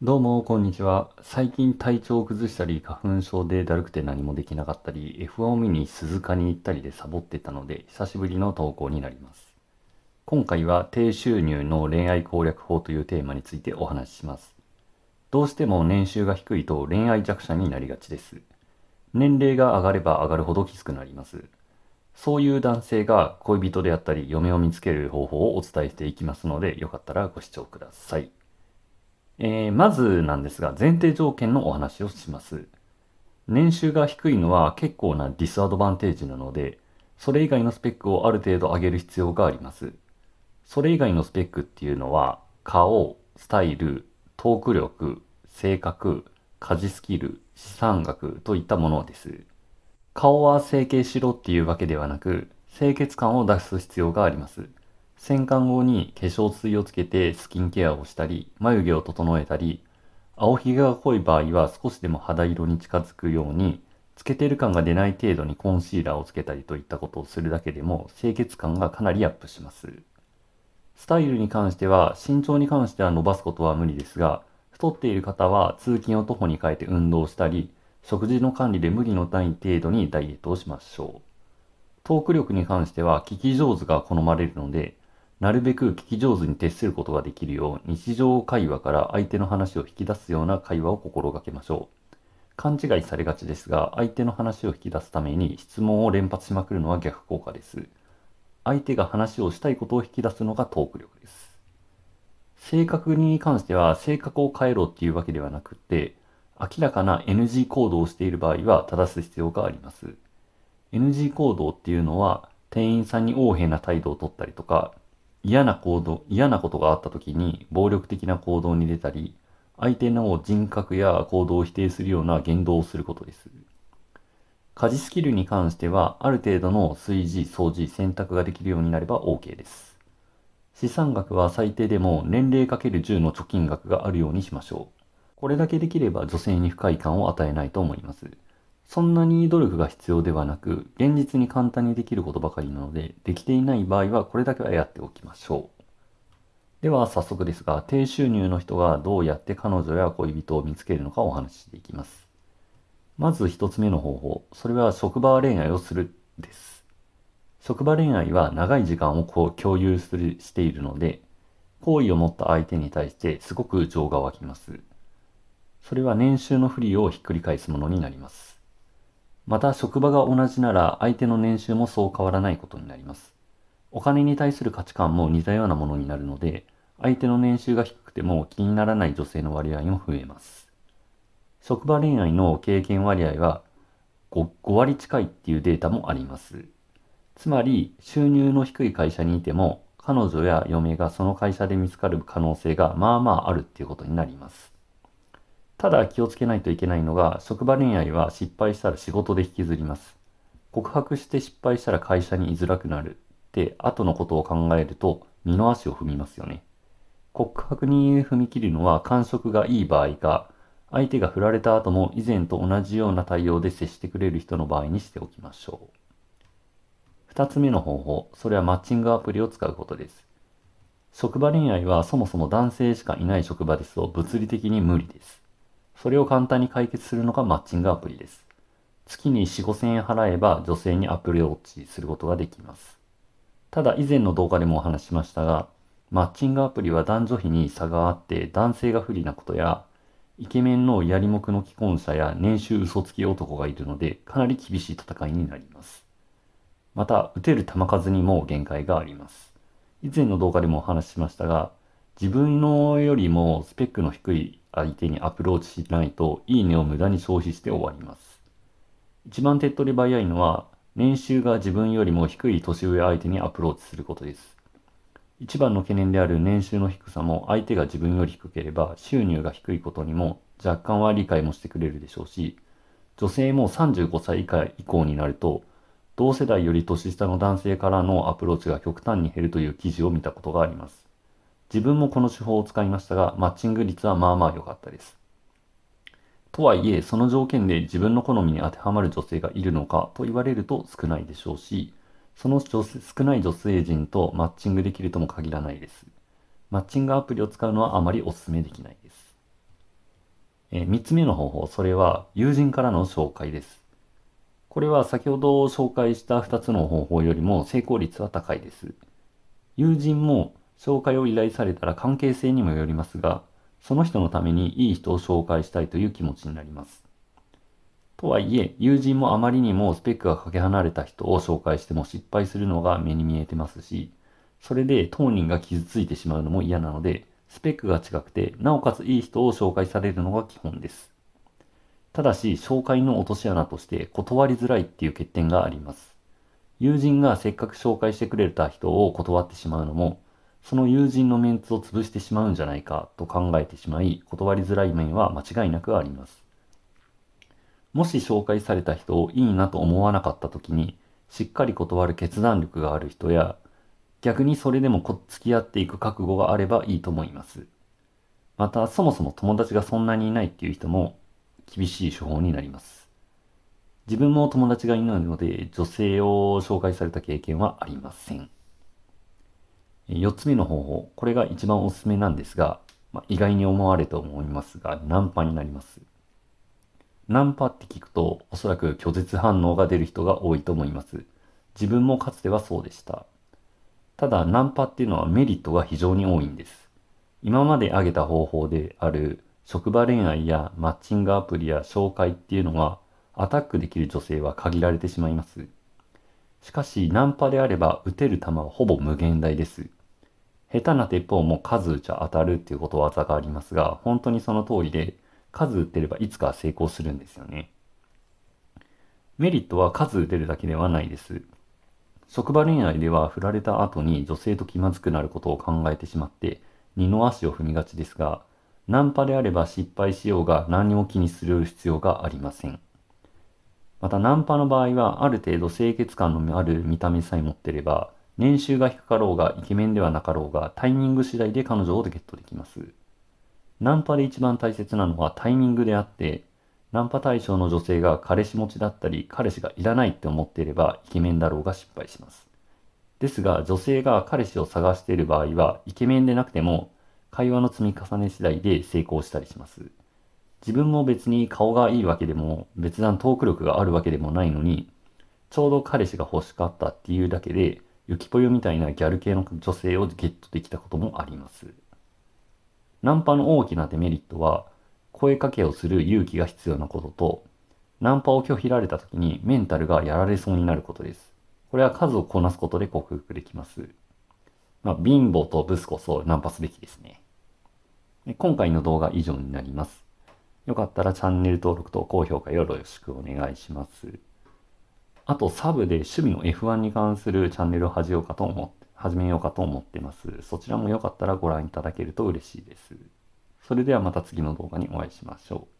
どうも、こんにちは。最近体調を崩したり、花粉症でだるくて何もできなかったり、F1 を見に鈴鹿に行ったりでサボってたので、久しぶりの投稿になります。今回は、低収入の恋愛攻略法というテーマについてお話しします。どうしても年収が低いと恋愛弱者になりがちです。年齢が上がれば上がるほどきつくなります。そういう男性が恋人であったり、嫁を見つける方法をお伝えしていきますので、よかったらご視聴ください。えー、まずなんですが、前提条件のお話をします。年収が低いのは結構なディスアドバンテージなので、それ以外のスペックをある程度上げる必要があります。それ以外のスペックっていうのは、顔、スタイル、トーク力、性格、家事スキル、資産額といったものです。顔は整形しろっていうわけではなく、清潔感を出す必要があります。洗顔後に化粧水をつけてスキンケアをしたり、眉毛を整えたり、青ひげが濃い場合は少しでも肌色に近づくように、つけてる感が出ない程度にコンシーラーをつけたりといったことをするだけでも清潔感がかなりアップします。スタイルに関しては、身長に関しては伸ばすことは無理ですが、太っている方は通勤を徒歩に変えて運動したり、食事の管理で無理のない程度にダイエットをしましょう。トーク力に関しては聞き上手が好まれるので、なるべく聞き上手に徹することができるよう、日常会話から相手の話を引き出すような会話を心がけましょう。勘違いされがちですが、相手の話を引き出すために質問を連発しまくるのは逆効果です。相手が話をしたいことを引き出すのがトーク力です。性格に関しては、性格を変えろっていうわけではなくて、明らかな NG 行動をしている場合は正す必要があります。NG 行動っていうのは、店員さんに横柄な態度をとったりとか、嫌な行動、嫌なことがあった時に暴力的な行動に出たり、相手の人格や行動を否定するような言動をすることです。家事スキルに関しては、ある程度の炊事、掃除、洗濯ができるようになれば OK です。資産額は最低でも年齢 ×10 の貯金額があるようにしましょう。これだけできれば女性に不快感を与えないと思います。そんなに努力が必要ではなく、現実に簡単にできることばかりなので、できていない場合はこれだけはやっておきましょう。では早速ですが、低収入の人がどうやって彼女や恋人を見つけるのかお話ししていきます。まず一つ目の方法、それは職場恋愛をするです。職場恋愛は長い時間をこう共有するしているので、好意を持った相手に対してすごく情が湧きます。それは年収の不利をひっくり返すものになります。また職場が同じなら相手の年収もそう変わらないことになります。お金に対する価値観も似たようなものになるので、相手の年収が低くても気にならない女性の割合も増えます。職場恋愛の経験割合は 5, 5割近いっていうデータもあります。つまり、収入の低い会社にいても、彼女や嫁がその会社で見つかる可能性がまあまああるっていうことになります。ただ気をつけないといけないのが、職場恋愛は失敗したら仕事で引きずります。告白して失敗したら会社に居づらくなるって、後のことを考えると、二の足を踏みますよね。告白に踏み切るのは感触がいい場合か、相手が振られた後も以前と同じような対応で接してくれる人の場合にしておきましょう。二つ目の方法、それはマッチングアプリを使うことです。職場恋愛はそもそも男性しかいない職場ですと物理的に無理です。それを簡単に解決するのがマッチングアプリです。月に4、5000円払えば女性にアプローチすることができます。ただ以前の動画でもお話しましたが、マッチングアプリは男女比に差があって男性が不利なことや、イケメンのやりもくの既婚者や年収嘘つき男がいるので、かなり厳しい戦いになります。また、打てる球数にも限界があります。以前の動画でもお話ししましたが、自分のよりもスペックの低い相手にアプローチしないと、いいねを無駄に消費して終わります。一番手っ取り早いのは、年収が自分よりも低い年上相手にアプローチすることです。一番の懸念である年収の低さも相手が自分より低ければ収入が低いことにも若干は理解もしてくれるでしょうし、女性も35歳以下以降になると、同世代より年下の男性からのアプローチが極端に減るという記事を見たことがあります。自分もこの手法を使いましたが、マッチング率はまあまあ良かったです。とはいえ、その条件で自分の好みに当てはまる女性がいるのかと言われると少ないでしょうし、その少ない女性陣とマッチングできるとも限らないです。マッチングアプリを使うのはあまりお勧めできないです。え3つ目の方法、それは友人からの紹介です。これは先ほど紹介した2つの方法よりも成功率は高いです。友人も紹介を依頼されたら関係性にもよりますが、その人のためにいい人を紹介したいという気持ちになります。とはいえ、友人もあまりにもスペックがかけ離れた人を紹介しても失敗するのが目に見えてますし、それで当人が傷ついてしまうのも嫌なので、スペックが近くて、なおかついい人を紹介されるのが基本です。ただし、紹介の落とし穴として断りづらいっていう欠点があります。友人がせっかく紹介してくれた人を断ってしまうのも、その友人のメンツを潰してしまうんじゃないかと考えてしまい、断りづらい面は間違いなくあります。もし紹介された人をいいなと思わなかった時に、しっかり断る決断力がある人や、逆にそれでも付き合っていく覚悟があればいいと思います。また、そもそも友達がそんなにいないっていう人も厳しい手法になります。自分も友達がいないので、女性を紹介された経験はありません。4つ目の方法、これが一番おすすめなんですが、まあ、意外に思われると思いますが、ナンパになります。ナンパって聞くと、おそらく拒絶反応が出る人が多いと思います。自分もかつてはそうでした。ただ、ナンパっていうのはメリットが非常に多いんです。今まで挙げた方法である、職場恋愛やマッチングアプリや紹介っていうのは、アタックできる女性は限られてしまいます。しかし、ナンパであれば、打てる球はほぼ無限大です。下手な鉄砲も数打ちゃ当たるっていうことわざがありますが、本当にその通りで、数打ってればいつか成功するんですよね。メリットは数打てるだけではないです。職場恋愛では振られた後に女性と気まずくなることを考えてしまって、二の足を踏みがちですが、ナンパであれば失敗しようが何も気にする必要がありません。またナンパの場合はある程度清潔感のある見た目さえ持ってれば、年収が低かろうがイケメンではなかろうがタイミング次第で彼女をゲットできます。ナンパで一番大切なのはタイミングであって、ナンパ対象の女性が彼氏持ちだったり、彼氏がいらないって思っていればイケメンだろうが失敗します。ですが、女性が彼氏を探している場合は、イケメンでなくても、会話の積み重ね次第で成功したりします。自分も別に顔がいいわけでも、別段トーク力があるわけでもないのに、ちょうど彼氏が欲しかったっていうだけで、ゆきぽよみたいなギャル系の女性をゲットできたこともあります。ナンパの大きなデメリットは、声かけをする勇気が必要なことと、ナンパを拒否られた時にメンタルがやられそうになることです。これは数をこなすことで克服できます。まあ、貧乏とブスこそナンパすべきですね。今回の動画以上になります。よかったらチャンネル登録と高評価よろしくお願いします。あとサブで趣味の F1 に関するチャンネルを始めようかと思始めようかと思ってます。そちらもよかったらご覧いただけると嬉しいです。それではまた次の動画にお会いしましょう。